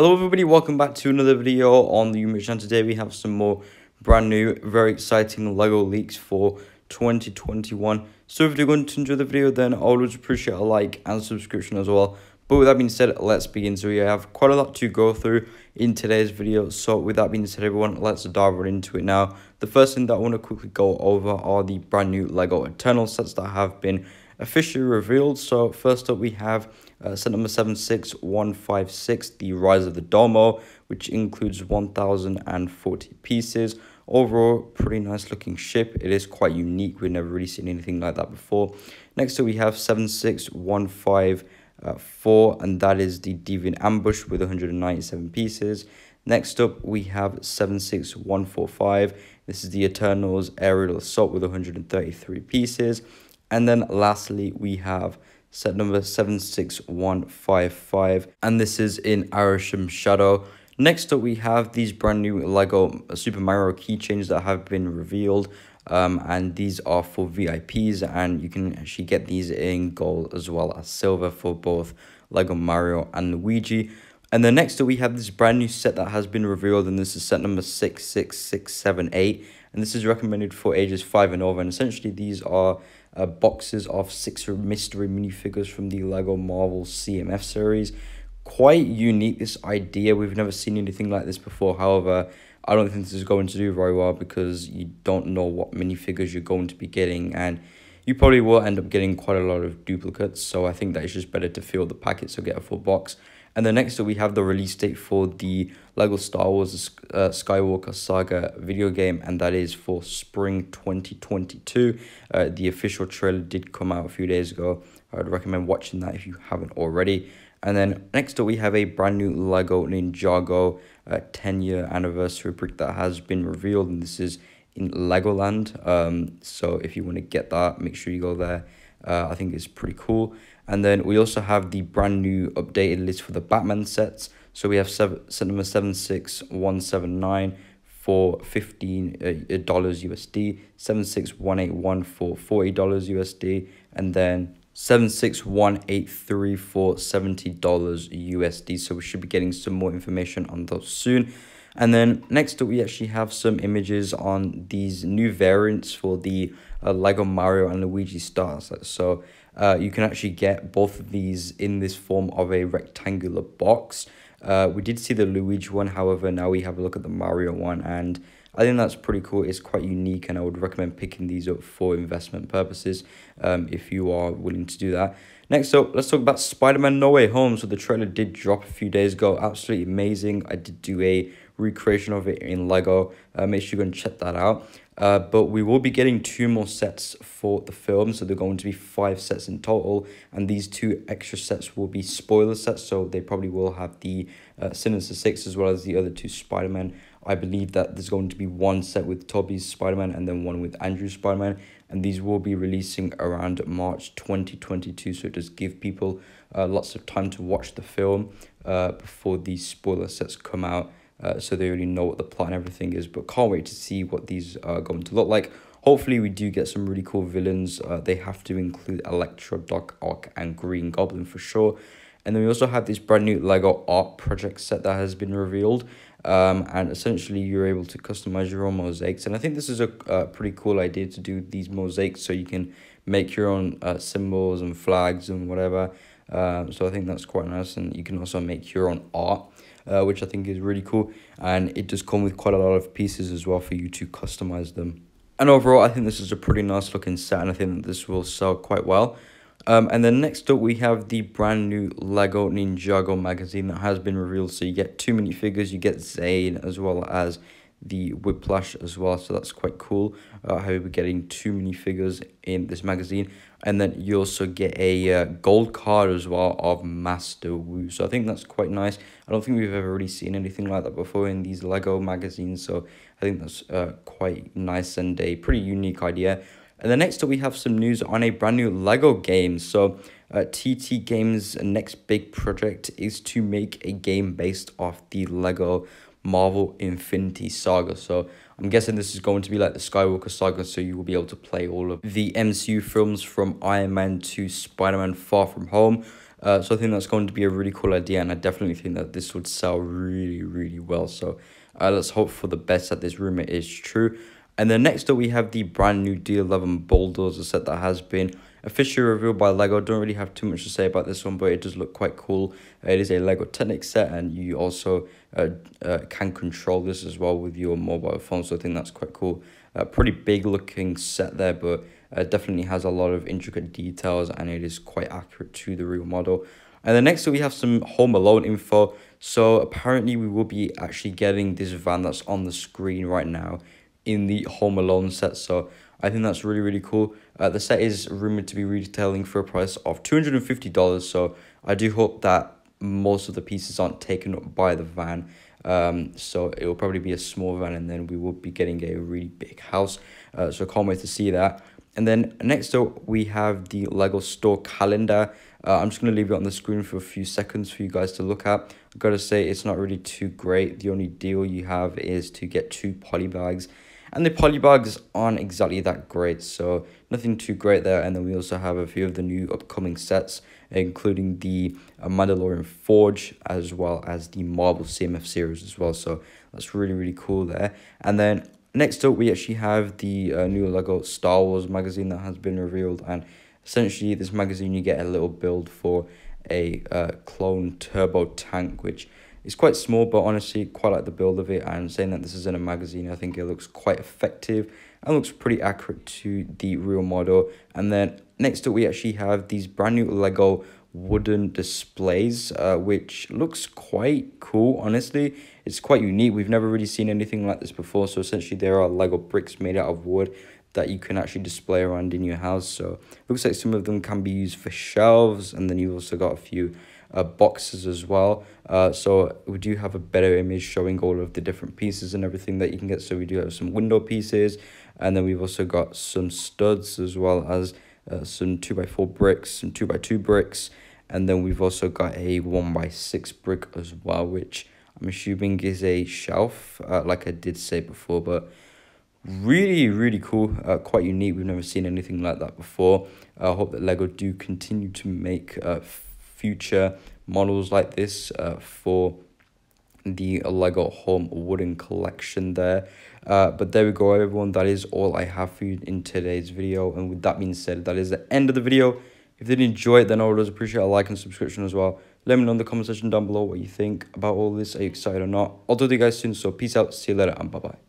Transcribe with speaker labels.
Speaker 1: Hello everybody, welcome back to another video on the Unreach channel. today we have some more brand new, very exciting LEGO leaks for 2021. So if you're going to enjoy the video then I would appreciate a like and subscription as well. But with that being said, let's begin. So we have quite a lot to go through in today's video. So with that being said everyone, let's dive right into it now. The first thing that I want to quickly go over are the brand new LEGO Eternal sets that have been officially revealed. So first up we have uh, set number 76156, The Rise of the Domo, which includes 1,040 pieces. Overall, pretty nice looking ship. It is quite unique. We've never really seen anything like that before. Next up, we have 76154, uh, and that is the Deviant Ambush with 197 pieces. Next up, we have 76145. This is the Eternals Aerial Assault with 133 pieces. And then lastly, we have set number 76155 and this is in Arisham Shadow. Next up we have these brand new LEGO uh, Super Mario keychains that have been revealed um, and these are for VIPs and you can actually get these in gold as well as silver for both LEGO Mario and Luigi. And then next up we have this brand new set that has been revealed and this is set number 66678 and this is recommended for ages 5 and over and essentially these are uh, boxes of six mystery minifigures from the Lego Marvel CMF series. Quite unique, this idea. We've never seen anything like this before. However, I don't think this is going to do very well because you don't know what minifigures you're going to be getting and you probably will end up getting quite a lot of duplicates. So I think that it's just better to fill the packets or get a full box. And then next, we have the release date for the LEGO Star Wars uh, Skywalker Saga video game, and that is for spring 2022. Uh, the official trailer did come out a few days ago. I'd recommend watching that if you haven't already. And then next up, we have a brand new LEGO Ninjago uh, 10 year anniversary brick that has been revealed, and this is in Legoland. Um, so if you want to get that, make sure you go there. Uh, I think it's pretty cool. And then we also have the brand new updated list for the Batman sets. So we have seven, set number 76179 for $15 USD, uh, uh, 76181 for $40 USD, and then 76183 for $70 USD. So we should be getting some more information on those soon. And then next up, we actually have some images on these new variants for the uh, Lego Mario and Luigi stars. So uh, you can actually get both of these in this form of a rectangular box. Uh, we did see the Luigi one, however, now we have a look at the Mario one, and I think that's pretty cool. It's quite unique, and I would recommend picking these up for investment purposes um, if you are willing to do that. Next up, let's talk about Spider-Man No Way Home. So the trailer did drop a few days ago. Absolutely amazing. I did do a recreation of it in Lego. Uh, make sure you go and check that out. Uh, but we will be getting two more sets for the film. So they're going to be five sets in total. And these two extra sets will be spoiler sets. So they probably will have the uh, Sinister Six as well as the other two Spider-Man I believe that there's going to be one set with Toby's Spider-Man and then one with Andrew's Spider-Man. And these will be releasing around March 2022. So it does give people uh, lots of time to watch the film uh, before these spoiler sets come out. Uh, so they already know what the plot and everything is. But can't wait to see what these are going to look like. Hopefully we do get some really cool villains. Uh, they have to include Electro, Doc Ock and Green Goblin for sure. And then we also have this brand new LEGO art project set that has been revealed. Um, and essentially you're able to customize your own mosaics. And I think this is a, a pretty cool idea to do these mosaics so you can make your own uh, symbols and flags and whatever. Um. so I think that's quite nice. And you can also make your own art, uh, which I think is really cool. And it does come with quite a lot of pieces as well for you to customize them. And overall, I think this is a pretty nice looking set and I think this will sell quite well. Um, and then next up, we have the brand new LEGO Ninjago magazine that has been revealed. So you get two minifigures, you get Zane as well as the Whiplash as well. So that's quite cool uh, how we're getting two minifigures in this magazine. And then you also get a uh, gold card as well of Master Wu. So I think that's quite nice. I don't think we've ever really seen anything like that before in these LEGO magazines. So I think that's uh, quite nice and a pretty unique idea. And then next up, we have some news on a brand new LEGO game. So uh, TT Games' next big project is to make a game based off the LEGO Marvel Infinity Saga. So I'm guessing this is going to be like the Skywalker Saga, so you will be able to play all of the MCU films from Iron Man to Spider-Man Far From Home. Uh, so I think that's going to be a really cool idea, and I definitely think that this would sell really, really well. So uh, let's hope for the best that this rumor is true. And then next up, we have the brand new D11 Bulldozer set that has been officially revealed by LEGO. Don't really have too much to say about this one, but it does look quite cool. It is a LEGO Technic set, and you also uh, uh, can control this as well with your mobile phone, so I think that's quite cool. Uh, pretty big looking set there, but uh, definitely has a lot of intricate details, and it is quite accurate to the real model. And then next up we have some Home Alone info. So apparently we will be actually getting this van that's on the screen right now in the Home Alone set. So I think that's really, really cool. Uh, the set is rumored to be retailing for a price of $250. So I do hope that most of the pieces aren't taken up by the van. Um, so it will probably be a small van and then we will be getting a really big house. Uh, so I can't wait to see that. And then next up, we have the LEGO store calendar. Uh, I'm just going to leave it on the screen for a few seconds for you guys to look at. I've got to say, it's not really too great. The only deal you have is to get two poly bags and the polybags aren't exactly that great, so nothing too great there. And then we also have a few of the new upcoming sets, including the uh, Mandalorian Forge as well as the Marvel CMF series as well. So that's really, really cool there. And then next up, we actually have the uh, new LEGO Star Wars magazine that has been revealed. And essentially, this magazine, you get a little build for a uh, clone turbo tank, which it's quite small, but honestly, quite like the build of it. And saying that this is in a magazine, I think it looks quite effective and looks pretty accurate to the real model. And then next up, we actually have these brand new Lego wooden displays, uh, which looks quite cool, honestly. It's quite unique. We've never really seen anything like this before. So essentially, there are Lego bricks made out of wood that you can actually display around in your house. So looks like some of them can be used for shelves. And then you've also got a few uh, boxes as well. Uh, so we do have a better image showing all of the different pieces and everything that you can get. So we do have some window pieces and then we've also got some studs as well as uh, some 2x4 bricks, some 2x2 bricks. And then we've also got a 1x6 brick as well, which I'm assuming is a shelf, uh, like I did say before, but really really cool uh, quite unique we've never seen anything like that before i uh, hope that lego do continue to make uh, future models like this uh, for the Lego Home Wooden Collection there. Uh, but there we go, everyone. That is all I have for you in today's video. And with that being said, that is the end of the video. If you did enjoy it, then I would always appreciate a like and subscription as well. Let me know in the comment section down below what you think about all this. Are you excited or not? I'll talk to you guys soon. So peace out. See you later and bye-bye.